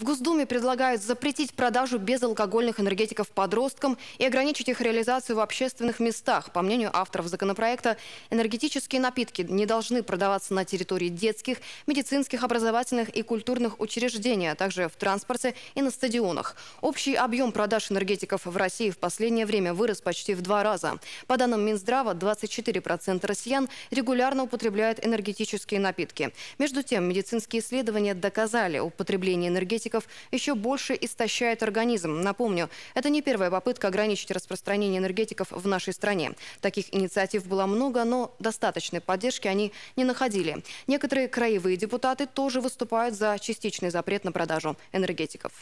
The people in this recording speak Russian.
В Госдуме предлагают запретить продажу безалкогольных энергетиков подросткам и ограничить их реализацию в общественных местах. По мнению авторов законопроекта, энергетические напитки не должны продаваться на территории детских, медицинских, образовательных и культурных учреждений, а также в транспорте и на стадионах. Общий объем продаж энергетиков в России в последнее время вырос почти в два раза. По данным Минздрава, 24% россиян регулярно употребляют энергетические напитки. Между тем, медицинские исследования доказали употребление энергетиков антибиотиков еще больше истощает организм. Напомню, это не первая попытка ограничить распространение энергетиков в нашей стране. Таких инициатив было много, но достаточной поддержки они не находили. Некоторые краевые депутаты тоже выступают за частичный запрет на продажу энергетиков.